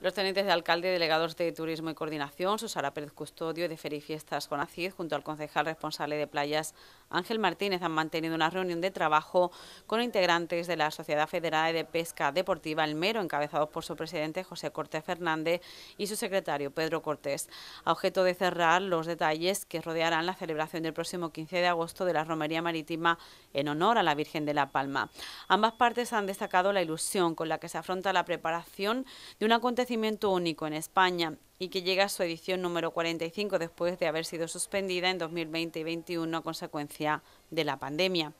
Los tenientes de alcalde, delegados de Turismo y Coordinación, Susana Pérez Custodio y de Ferifiestas Conacid, junto al concejal responsable de playas Ángel Martínez ha mantenido una reunión de trabajo con integrantes de la Sociedad Federal de Pesca Deportiva El Mero, encabezados por su presidente José Cortés Fernández y su secretario Pedro Cortés, a objeto de cerrar los detalles que rodearán la celebración del próximo 15 de agosto de la Romería Marítima en honor a la Virgen de la Palma. Ambas partes han destacado la ilusión con la que se afronta la preparación de un acontecimiento único en España y que llega a su edición número 45 después de haber sido suspendida en 2020 y 2021 a consecuencia de la pandemia.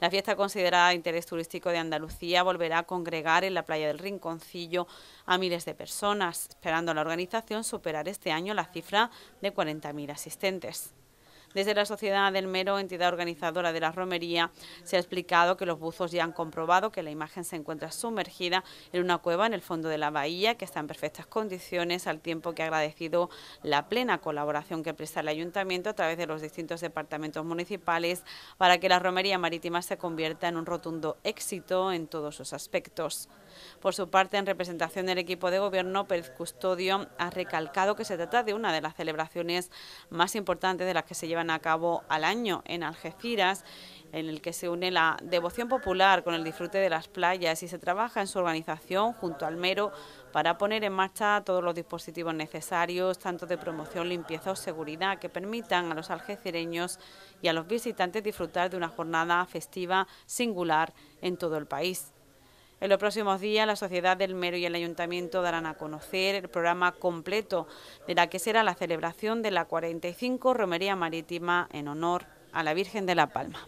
La fiesta considerada de interés turístico de Andalucía volverá a congregar en la playa del Rinconcillo a miles de personas, esperando a la organización superar este año la cifra de 40.000 asistentes. Desde la Sociedad del Mero, entidad organizadora de la romería, se ha explicado que los buzos ya han comprobado que la imagen se encuentra sumergida en una cueva en el fondo de la bahía, que está en perfectas condiciones, al tiempo que ha agradecido la plena colaboración que presta el Ayuntamiento a través de los distintos departamentos municipales para que la romería marítima se convierta en un rotundo éxito en todos sus aspectos. Por su parte, en representación del equipo de gobierno, Pérez Custodio ha recalcado que se trata de una de las celebraciones más importantes de las que se llevan a cabo al año en Algeciras en el que se une la devoción popular con el disfrute de las playas y se trabaja en su organización junto al Mero para poner en marcha todos los dispositivos necesarios, tanto de promoción, limpieza o seguridad, que permitan a los algecireños y a los visitantes disfrutar de una jornada festiva singular en todo el país. En los próximos días, la Sociedad del Mero y el Ayuntamiento darán a conocer el programa completo de la que será la celebración de la 45 Romería Marítima en honor a la Virgen de la Palma.